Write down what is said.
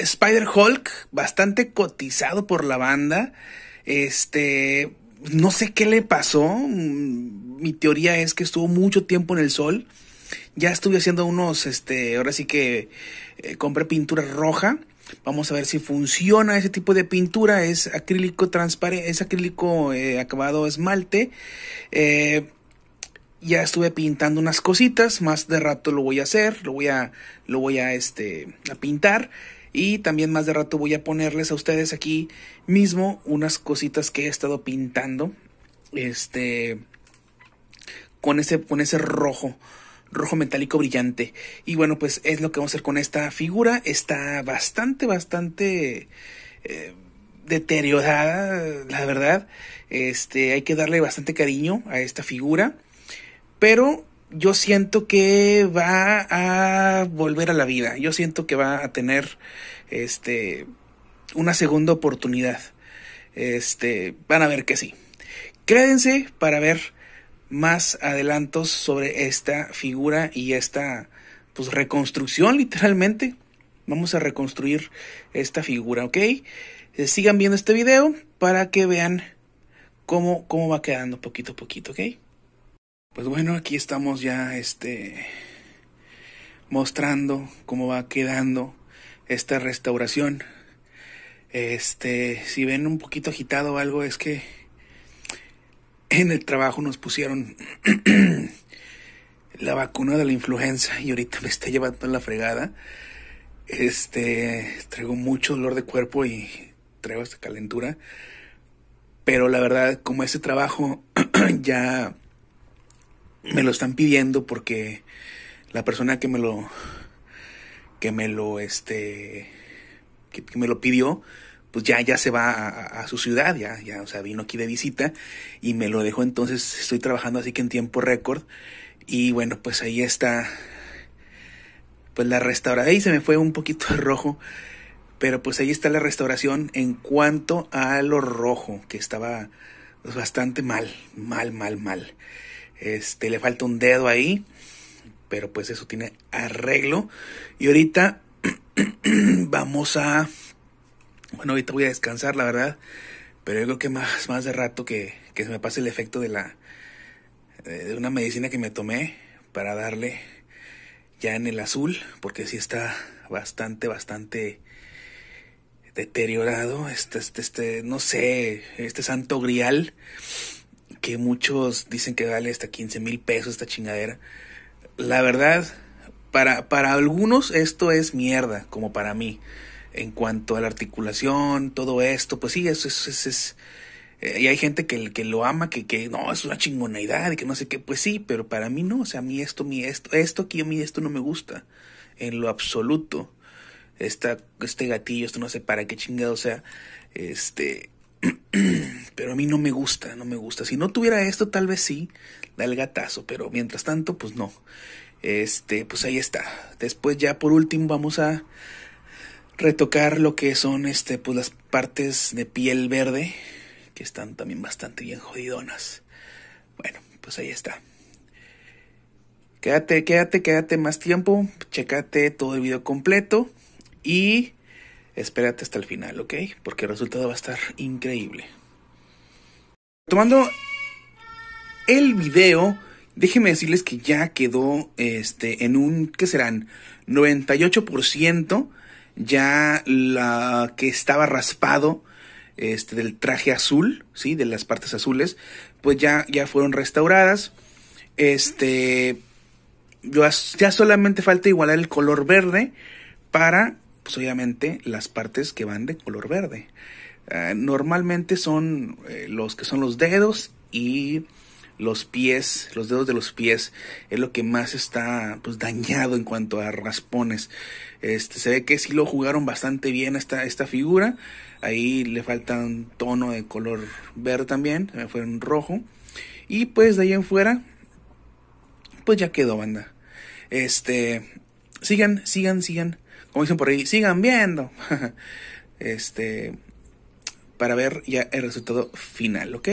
Spider-Hulk, bastante cotizado por la banda. Este, no sé qué le pasó. Mm, mi teoría es que estuvo mucho tiempo en el sol. Ya estuve haciendo unos, este, ahora sí que eh, compré pintura roja. Vamos a ver si funciona ese tipo de pintura. Es acrílico transparente, es acrílico eh, acabado esmalte. Eh, ya estuve pintando unas cositas. Más de rato lo voy a hacer. Lo voy a, lo voy a, este, a pintar. Y también más de rato voy a ponerles a ustedes aquí mismo unas cositas que he estado pintando. Este. Con ese, con ese rojo. Rojo metálico brillante. Y bueno, pues es lo que vamos a hacer con esta figura. Está bastante, bastante. Eh, deteriorada, la verdad. Este, hay que darle bastante cariño a esta figura. Pero yo siento que va a volver a la vida. Yo siento que va a tener este una segunda oportunidad. Este, van a ver que sí. Crédense para ver más adelantos sobre esta figura y esta pues reconstrucción literalmente. Vamos a reconstruir esta figura, ¿ok? Eh, sigan viendo este video para que vean cómo, cómo va quedando poquito a poquito, ¿ok? Pues bueno, aquí estamos ya este mostrando cómo va quedando esta restauración. Este, si ven un poquito agitado o algo es que en el trabajo nos pusieron la vacuna de la influenza y ahorita me está llevando la fregada. Este, traigo mucho dolor de cuerpo y traigo esta calentura. Pero la verdad, como ese trabajo ya me lo están pidiendo porque la persona que me lo que me lo este que, me lo pidió pues ya ya se va a, su ciudad ya ya o sea vino aquí de visita y me lo dejó entonces estoy trabajando así que en tiempo récord y bueno pues ahí está pues la restauración ahí se me fue un poquito rojo pero pues ahí está la restauración en cuanto a lo rojo que estaba pues, bastante mal mal mal mal este, le falta un dedo ahí. Pero pues eso tiene arreglo. Y ahorita vamos a... Bueno, ahorita voy a descansar, la verdad. Pero yo creo que más, más de rato que, se me pase el efecto de la... De una medicina que me tomé para darle ya en el azul. Porque si está bastante, bastante deteriorado. Este, este, este, no sé, este santo grial que muchos dicen que vale hasta 15 mil pesos esta chingadera. La verdad, para, algunos esto es mierda, como para mí. En cuanto a la articulación, todo esto, pues sí, eso es... es eh, y hay gente que, que lo ama, que, no, es una chingoneidad y que no sé qué. Pues sí, pero para mí no. O sea, a mí esto, mi esto, esto aquí, a mí esto no me gusta. En lo absoluto. este gatillo, esto no sé para qué chingado. O sea, este, pero a mí no me gusta, no me gusta. Si no tuviera esto, tal vez sí, da el gatazo, pero mientras tanto, pues no. Este, pues ahí está. Después ya por último vamos a retocar lo que son este, pues las partes de piel verde, que están también bastante bien jodidonas. Bueno, pues ahí está. Quédate, quédate, quédate más tiempo, checate todo el video completo y espérate hasta el final, ¿ok? Porque el resultado va a estar increíble. Tomando el video, déjenme decirles que ya quedó este, en un, ¿qué serán? 98% ya la que estaba raspado este, del traje azul, ¿sí? De las partes azules, pues ya, ya fueron restauradas. Este, ya solamente falta igualar el color verde para pues, obviamente las partes que van de color verde. Ah, normalmente son eh, los que son los dedos y los pies, los dedos de los pies es lo que más está pues dañado en cuanto a raspones. Este se ve que si lo jugaron bastante bien esta esta figura. Ahí le falta un tono de color verde también, fue un rojo. Y pues de ahí en fuera pues ya quedó banda. Este sigan, sigan, sigan. Como dicen por ahí, sigan viendo. este. Para ver ya el resultado final, ¿ok?